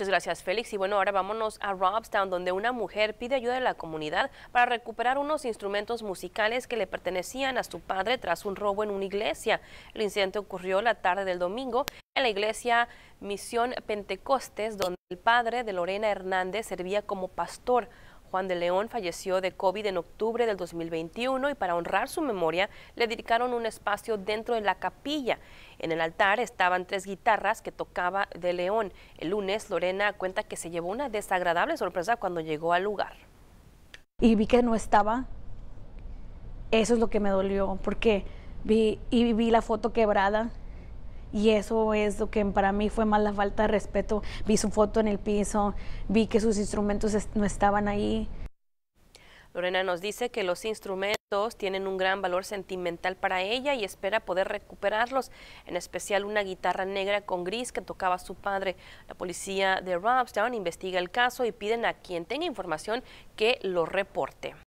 Muchas gracias, Félix. Y bueno, ahora vámonos a Robstown, donde una mujer pide ayuda de la comunidad para recuperar unos instrumentos musicales que le pertenecían a su padre tras un robo en una iglesia. El incidente ocurrió la tarde del domingo en la iglesia Misión Pentecostes, donde el padre de Lorena Hernández servía como pastor. Juan de León falleció de COVID en octubre del 2021 y para honrar su memoria le dedicaron un espacio dentro de la capilla. En el altar estaban tres guitarras que tocaba de León. El lunes Lorena cuenta que se llevó una desagradable sorpresa cuando llegó al lugar. Y vi que no estaba. Eso es lo que me dolió porque vi y vi la foto quebrada y eso es lo que para mí fue más la falta de respeto. Vi su foto en el piso, vi que sus instrumentos no estaban ahí. Lorena nos dice que los instrumentos tienen un gran valor sentimental para ella y espera poder recuperarlos, en especial una guitarra negra con gris que tocaba su padre. La policía de Robstown investiga el caso y piden a quien tenga información que lo reporte.